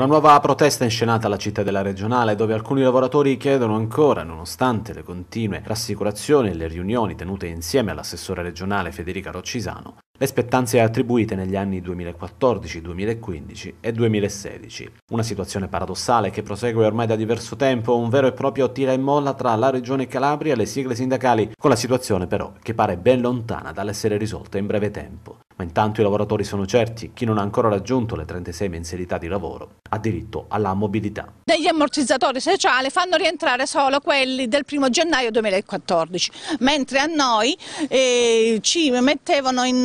Una nuova protesta è inscenata alla cittadella regionale dove alcuni lavoratori chiedono ancora, nonostante le continue rassicurazioni e le riunioni tenute insieme all'assessore regionale Federica Roccisano, le spettanze attribuite negli anni 2014, 2015 e 2016. Una situazione paradossale che prosegue ormai da diverso tempo, un vero e proprio tira e molla tra la regione Calabria e le sigle sindacali, con la situazione però che pare ben lontana dall'essere risolta in breve tempo ma intanto i lavoratori sono certi, chi non ha ancora raggiunto le 36 mensilità di lavoro ha diritto alla mobilità. Degli ammortizzatori sociali fanno rientrare solo quelli del 1 gennaio 2014, mentre a noi eh, ci, in,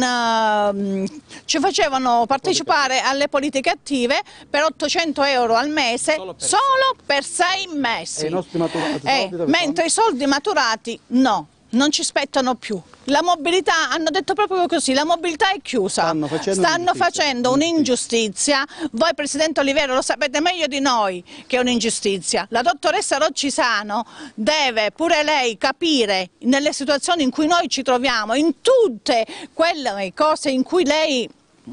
uh, ci facevano partecipare alle politiche attive per 800 euro al mese solo per, solo per 6 mesi, eh, mentre i soldi maturati no non ci spettano più. La mobilità, hanno detto proprio così, la mobilità è chiusa, stanno facendo, stanno facendo un'ingiustizia, voi Presidente Olivero lo sapete meglio di noi che è un'ingiustizia, la dottoressa Roccisano deve pure lei capire nelle situazioni in cui noi ci troviamo, in tutte quelle cose in cui lei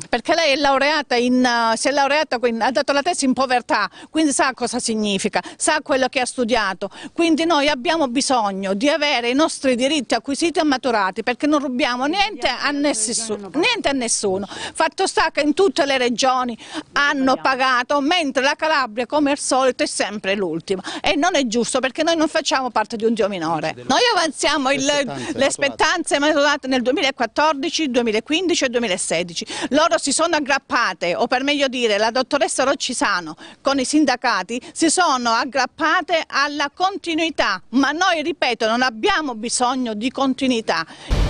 perché lei è laureata in, eh, si è laureata, ha dato la tesi in povertà, quindi sa cosa significa, sa quello che ha studiato, quindi noi abbiamo bisogno di avere i nostri diritti acquisiti e maturati perché non rubiamo niente a, nessuno, niente a nessuno. Fatto sta che in tutte le regioni hanno pagato, mentre la Calabria come al solito è sempre l'ultima e non è giusto perché noi non facciamo parte di un Dio minore. Noi avanziamo le aspettanze maturate nel 2014, 2015 e 2016 loro si sono aggrappate, o per meglio dire la dottoressa Roccisano con i sindacati si sono aggrappate alla continuità, ma noi ripeto non abbiamo bisogno di continuità.